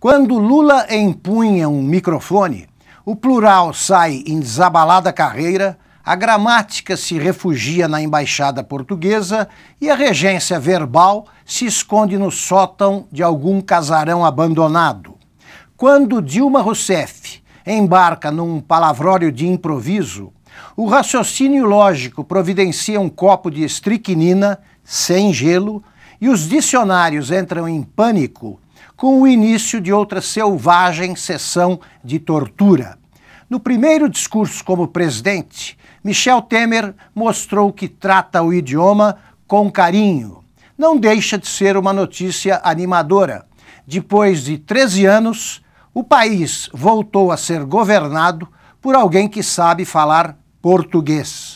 Quando Lula empunha um microfone, o plural sai em desabalada carreira, a gramática se refugia na embaixada portuguesa e a regência verbal se esconde no sótão de algum casarão abandonado. Quando Dilma Rousseff embarca num palavrório de improviso, o raciocínio lógico providencia um copo de estricnina, sem gelo, e os dicionários entram em pânico com o início de outra selvagem sessão de tortura. No primeiro discurso como presidente, Michel Temer mostrou que trata o idioma com carinho. Não deixa de ser uma notícia animadora. Depois de 13 anos, o país voltou a ser governado por alguém que sabe falar português.